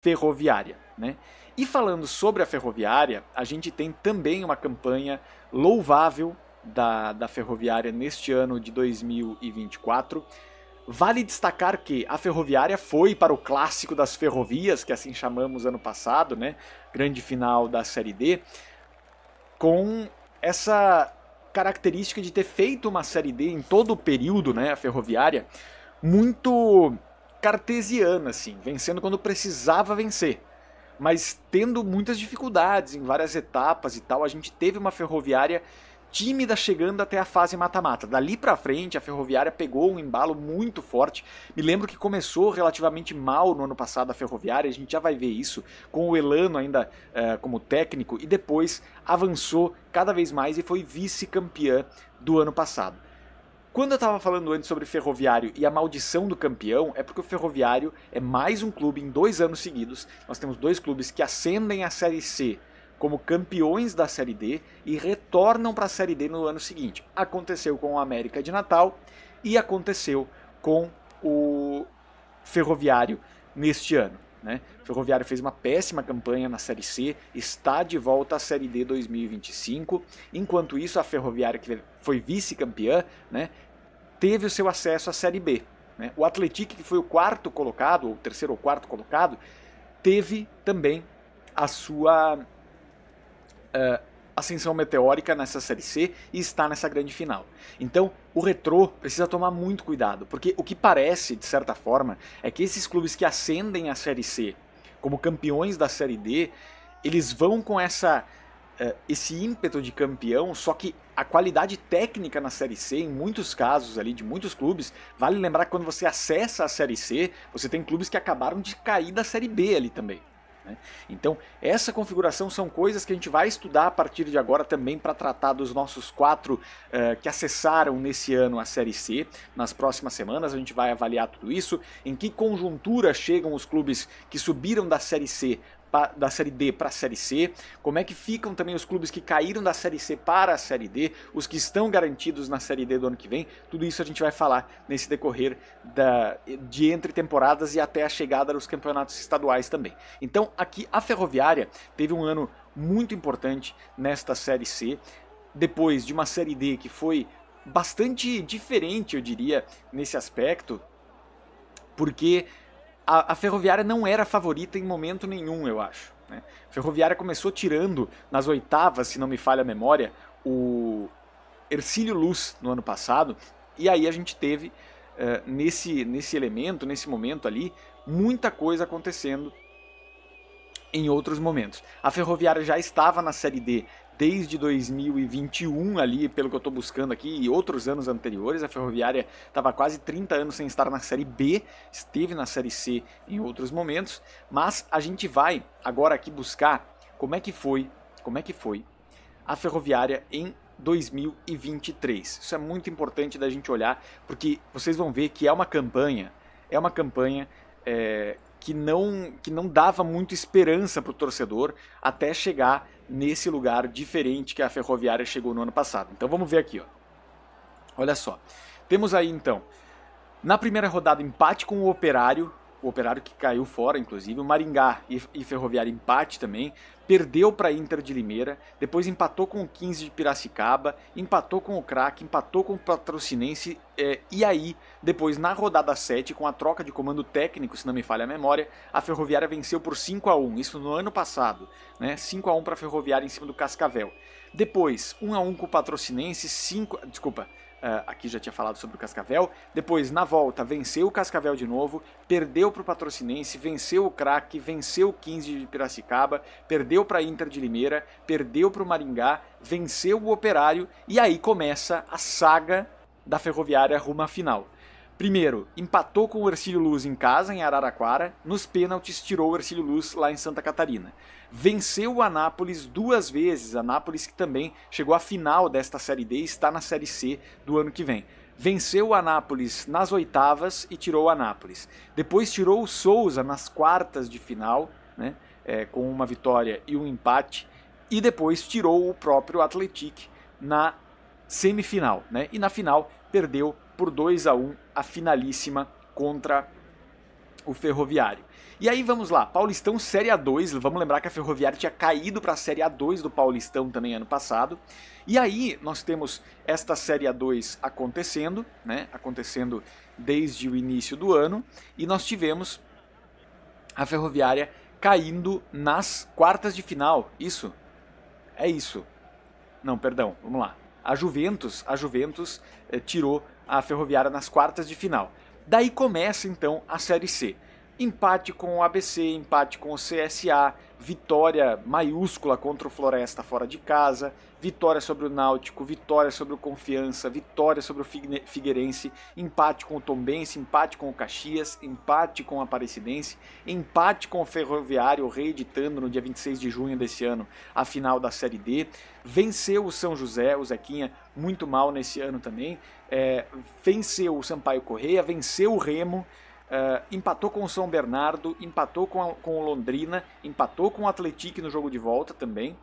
ferroviária. Né? E falando sobre a ferroviária, a gente tem também uma campanha louvável da, da ferroviária neste ano de 2024. Vale destacar que a ferroviária foi para o clássico das ferrovias, que assim chamamos ano passado, né? Grande final da Série D, com essa característica de ter feito uma Série D em todo o período, né? A ferroviária, muito cartesiana, assim, vencendo quando precisava vencer. Mas tendo muitas dificuldades em várias etapas e tal, a gente teve uma ferroviária tímida chegando até a fase mata-mata. Dali para frente, a Ferroviária pegou um embalo muito forte. Me lembro que começou relativamente mal no ano passado a Ferroviária, a gente já vai ver isso, com o Elano ainda uh, como técnico, e depois avançou cada vez mais e foi vice-campeã do ano passado. Quando eu estava falando antes sobre Ferroviário e a maldição do campeão, é porque o Ferroviário é mais um clube em dois anos seguidos. Nós temos dois clubes que ascendem à Série C como campeões da Série D e retornam para a Série D no ano seguinte. Aconteceu com o América de Natal e aconteceu com o Ferroviário neste ano. Né? Ferroviário fez uma péssima campanha na Série C, está de volta à Série D 2025. Enquanto isso, a Ferroviária, que foi vice-campeã, né, teve o seu acesso à Série B. Né? O Atlético, que foi o quarto colocado, ou terceiro ou quarto colocado, teve também a sua eh, ascensão meteórica nessa Série C e está nessa grande final. Então, o retrô precisa tomar muito cuidado, porque o que parece, de certa forma, é que esses clubes que ascendem à Série C como campeões da Série D, eles vão com essa eh, esse ímpeto de campeão, só que a qualidade técnica na Série C, em muitos casos ali, de muitos clubes, vale lembrar que quando você acessa a Série C, você tem clubes que acabaram de cair da Série B ali também. Né? Então, essa configuração são coisas que a gente vai estudar a partir de agora também para tratar dos nossos quatro uh, que acessaram nesse ano a Série C. Nas próximas semanas a gente vai avaliar tudo isso, em que conjuntura chegam os clubes que subiram da Série C pra, da Série D para a Série C, como é que ficam também os clubes que caíram da Série C para a Série D, os que estão garantidos na Série D do ano que vem, tudo isso a gente vai falar nesse decorrer da, de entre temporadas e até a chegada dos campeonatos estaduais também. Então aqui a Ferroviária teve um ano muito importante nesta Série C, depois de uma Série D que foi bastante diferente, eu diria, nesse aspecto, porque a, a Ferroviária não era favorita em momento nenhum, eu acho. Né? A Ferroviária começou tirando, nas oitavas, se não me falha a memória, o Ercílio Luz no ano passado, e aí a gente teve, uh, nesse, nesse elemento, nesse momento ali, muita coisa acontecendo em outros momentos. A Ferroviária já estava na Série D desde 2021 ali, pelo que eu estou buscando aqui, e outros anos anteriores, a Ferroviária estava quase 30 anos sem estar na Série B, esteve na Série C em outros momentos, mas a gente vai agora aqui buscar como é que foi, como é que foi a Ferroviária em 2023. Isso é muito importante da gente olhar, porque vocês vão ver que é uma campanha, é uma campanha é, que não que não dava muito esperança para o torcedor até chegar nesse lugar diferente que a ferroviária chegou no ano passado. Então vamos ver aqui, ó. Olha só. Temos aí então, na primeira rodada, empate com o Operário o Operário que caiu fora, inclusive, o Maringá e, e Ferroviário empate também, perdeu para Inter de Limeira, depois empatou com o 15 de Piracicaba, empatou com o Crack, empatou com o Patrocinense é, e aí, depois na rodada 7, com a troca de comando técnico, se não me falha a memória, a Ferroviária venceu por 5 a 1 isso no ano passado, né? 5 a 1 para a Ferroviária em cima do Cascavel. Depois, 1 a 1 com o Patrocinense, 5, desculpa, Uh, aqui já tinha falado sobre o Cascavel. Depois, na volta, venceu o Cascavel de novo, perdeu para o Patrocinense, venceu o Craque, venceu o 15 de Piracicaba, perdeu para a Inter de Limeira, perdeu para o Maringá, venceu o Operário e aí começa a saga da Ferroviária rumo à final. Primeiro, empatou com o Ercílio Luz em casa, em Araraquara. Nos pênaltis, tirou o Ercílio Luz lá em Santa Catarina. Venceu o Anápolis duas vezes. Anápolis que também chegou à final desta Série D e está na Série C do ano que vem. Venceu o Anápolis nas oitavas e tirou o Anápolis. Depois tirou o Souza nas quartas de final, né, é, com uma vitória e um empate. E depois tirou o próprio Atletique na semifinal. Né, e na final perdeu por 2 a 1 a finalíssima contra o Ferroviário. E aí vamos lá, Paulistão Série A2, vamos lembrar que a Ferroviária tinha caído para a Série A2 do Paulistão também ano passado. E aí nós temos esta Série A2 acontecendo, né? Acontecendo desde o início do ano e nós tivemos a Ferroviária caindo nas quartas de final. Isso. É isso. Não, perdão, vamos lá a Juventus, a Juventus eh, tirou a Ferroviária nas quartas de final. Daí começa então a Série C empate com o ABC, empate com o CSA, vitória maiúscula contra o Floresta fora de casa, vitória sobre o Náutico, vitória sobre o Confiança, vitória sobre o Figueirense, empate com o Tombense, empate com o Caxias, empate com o Aparecidense, empate com o Ferroviário, reeditando no dia 26 de junho desse ano a final da Série D, venceu o São José, o Zequinha, muito mal nesse ano também, é, venceu o Sampaio Correia, venceu o Remo, Uh, empatou com o São Bernardo, empatou com, a, com o Londrina, empatou com o Atletique no jogo de volta também.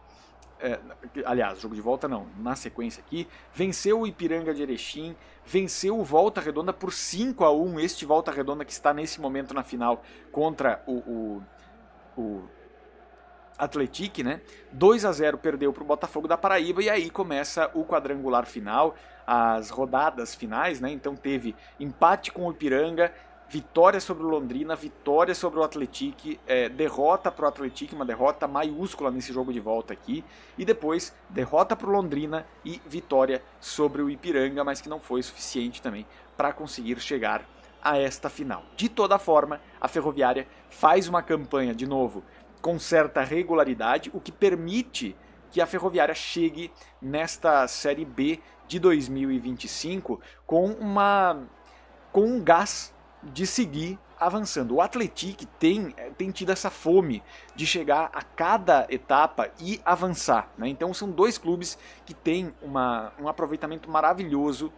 Uh, aliás, jogo de volta não, na sequência aqui. Venceu o Ipiranga de Erechim, venceu o Volta Redonda por 5 a 1 Este Volta Redonda que está nesse momento na final contra o, o, o Atletique, né? 2 a 0 perdeu para o Botafogo da Paraíba e aí começa o quadrangular final, as rodadas finais, né? Então teve empate com o Ipiranga, vitória sobre o Londrina, vitória sobre o Atletique, é, derrota para o Atletique, uma derrota maiúscula nesse jogo de volta aqui, e depois derrota para o Londrina e vitória sobre o Ipiranga, mas que não foi suficiente também para conseguir chegar a esta final. De toda forma, a Ferroviária faz uma campanha, de novo, com certa regularidade, o que permite que a Ferroviária chegue nesta Série B de 2025 com uma com um gás de seguir avançando. O Atletic tem, eh, tem tido essa fome de chegar a cada etapa e avançar. Né? Então são dois clubes que têm uma, um aproveitamento maravilhoso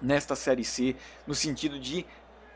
nesta Série C, no sentido de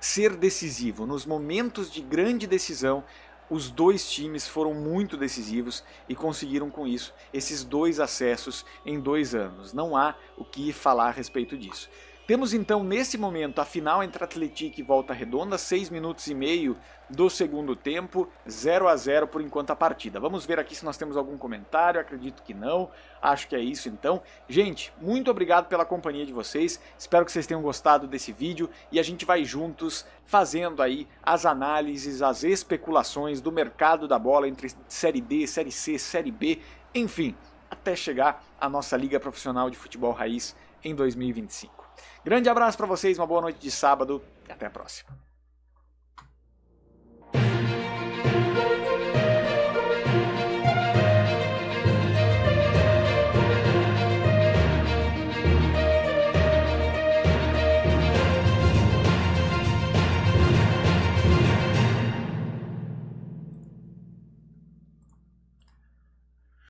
ser decisivo. Nos momentos de grande decisão, os dois times foram muito decisivos e conseguiram com isso esses dois acessos em dois anos. Não há o que falar a respeito disso. Temos então nesse momento a final entre Atlético e Volta Redonda, 6 minutos e meio do segundo tempo, 0 a 0 por enquanto a partida. Vamos ver aqui se nós temos algum comentário, acredito que não. Acho que é isso então. Gente, muito obrigado pela companhia de vocês. Espero que vocês tenham gostado desse vídeo e a gente vai juntos fazendo aí as análises, as especulações do mercado da bola entre série D, série C, série B, enfim, até chegar a nossa liga profissional de futebol raiz em 2025. Grande abraço para vocês, uma boa noite de sábado e até a próxima.